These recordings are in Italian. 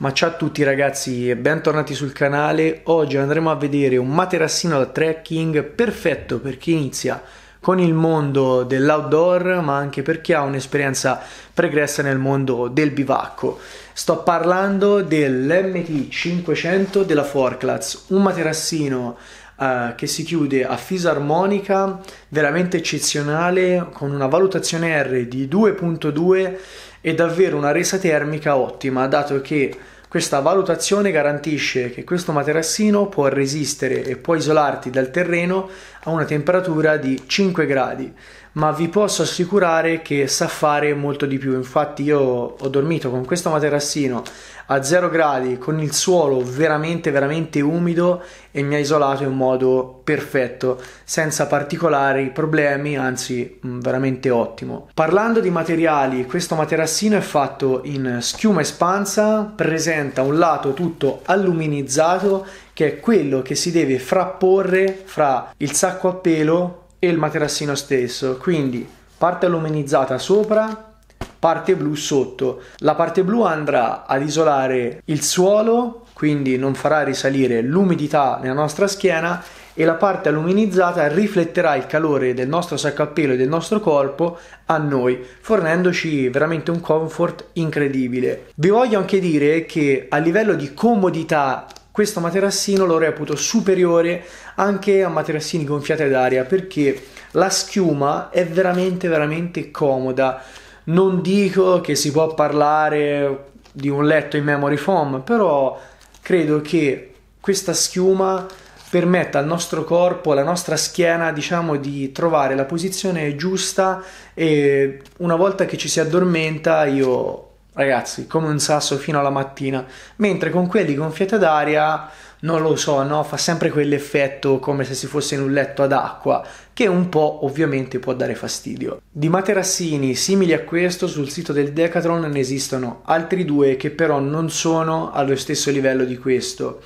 Ma ciao a tutti ragazzi e bentornati sul canale. Oggi andremo a vedere un materassino da trekking perfetto per chi inizia con il mondo dell'outdoor, ma anche per chi ha un'esperienza pregressa nel mondo del bivacco. Sto parlando dell'MT500 della Forklats, un materassino Uh, che si chiude a fisarmonica veramente eccezionale con una valutazione R di 2.2 è davvero una resa termica ottima, dato che questa valutazione garantisce che questo materassino può resistere e può isolarti dal terreno a una temperatura di 5 gradi, ma vi posso assicurare che sa fare molto di più. Infatti io ho dormito con questo materassino a 0 gradi, con il suolo veramente veramente umido e mi ha isolato in modo perfetto, senza particolari problemi, anzi mm, veramente ottimo. Parlando di materiali, questo materassino è fatto in schiuma espansa, presenta un lato tutto alluminizzato che è quello che si deve frapporre fra il sacco a pelo e il materassino stesso. Quindi parte alluminizzata sopra, parte blu sotto. La parte blu andrà ad isolare il suolo, quindi non farà risalire l'umidità nella nostra schiena e la parte alluminizzata rifletterà il calore del nostro sacco a pelo e del nostro corpo a noi, fornendoci veramente un comfort incredibile. Vi voglio anche dire che a livello di comodità questo materassino l'ho reputo superiore anche a materassini gonfiati fiate d'aria perché la schiuma è veramente veramente comoda non dico che si può parlare di un letto in memory foam però credo che questa schiuma permetta al nostro corpo, alla nostra schiena, diciamo, di trovare la posizione giusta e una volta che ci si addormenta io ragazzi, come un sasso fino alla mattina, mentre con quelli gonfiati fiato d'aria non lo so, no? fa sempre quell'effetto come se si fosse in un letto ad acqua, che un po' ovviamente può dare fastidio. Di materassini simili a questo sul sito del Decathlon ne esistono altri due che però non sono allo stesso livello di questo.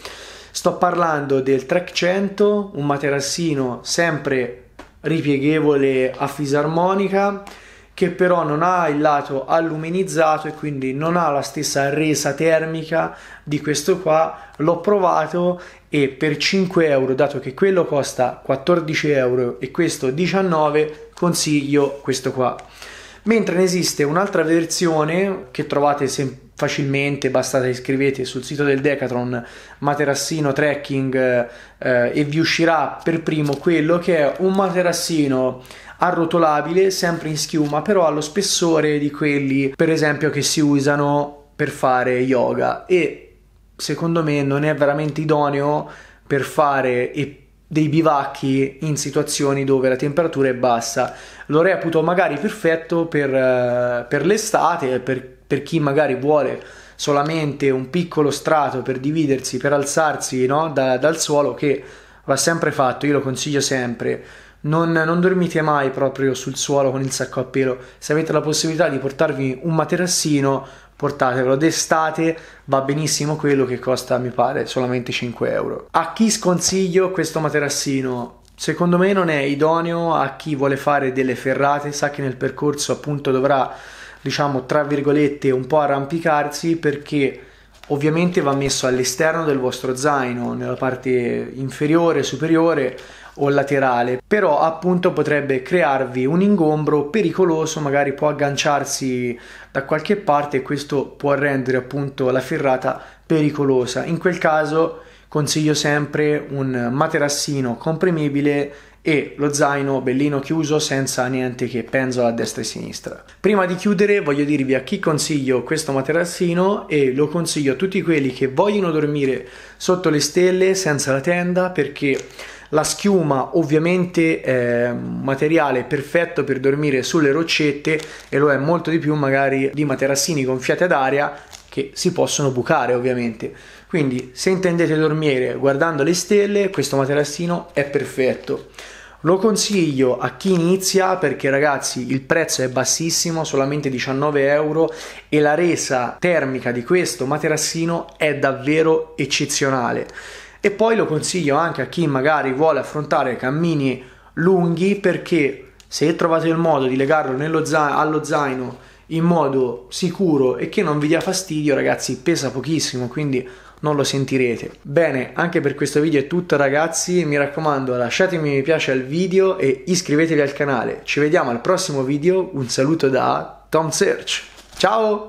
Sto parlando del Trek 100, un materassino sempre ripieghevole a fisarmonica che però non ha il lato alluminizzato e quindi non ha la stessa resa termica di questo qua l'ho provato e per 5 euro dato che quello costa 14 euro e questo 19 consiglio questo qua mentre ne esiste un'altra versione che trovate sempre facilmente, basta iscrivete sul sito del Decathlon materassino trekking eh, e vi uscirà per primo quello che è un materassino arrotolabile sempre in schiuma però allo spessore di quelli per esempio che si usano per fare yoga e secondo me non è veramente idoneo per fare e dei bivacchi in situazioni dove la temperatura è bassa. Lo reputo magari perfetto per, eh, per l'estate, per per chi magari vuole solamente un piccolo strato per dividersi, per alzarsi no? da, dal suolo, che va sempre fatto, io lo consiglio sempre. Non, non, dormite mai proprio sul suolo con il sacco a pelo. Se avete la possibilità di portarvi un materassino, portatelo. D'estate va benissimo quello che costa, mi pare, solamente 5 euro. A chi sconsiglio questo materassino? Secondo me non è idoneo a chi vuole fare delle ferrate, sa che nel percorso appunto dovrà diciamo tra virgolette un po' arrampicarsi perché ovviamente va messo all'esterno del vostro zaino nella parte inferiore superiore o laterale però appunto potrebbe crearvi un ingombro pericoloso magari può agganciarsi da qualche parte e questo può rendere appunto la ferrata pericolosa in quel caso consiglio sempre un materassino comprimibile e lo zaino bellino chiuso senza niente che penzola a destra e a sinistra. Prima di chiudere voglio dirvi a chi consiglio questo materassino e lo consiglio a tutti quelli che vogliono dormire sotto le stelle senza la tenda perché la schiuma ovviamente è un materiale perfetto per dormire sulle roccette e lo è molto di più magari di materassini gonfiati ad aria che si possono bucare ovviamente. Quindi se intendete dormire guardando le stelle, questo materassino è perfetto. Lo consiglio a chi inizia perché ragazzi il prezzo è bassissimo, solamente 19 euro e la resa termica di questo materassino è davvero eccezionale. E poi lo consiglio anche a chi magari vuole affrontare cammini lunghi perché se trovate il modo di legarlo za- allo zaino in modo sicuro e che non vi dia fastidio ragazzi pesa pochissimo quindi non lo sentirete. Bene, anche per questo video è tutto ragazzi, mi raccomando lasciatemi mi piace al video e iscrivetevi al canale. Ci vediamo al prossimo video, un saluto da Tom Search. Ciao!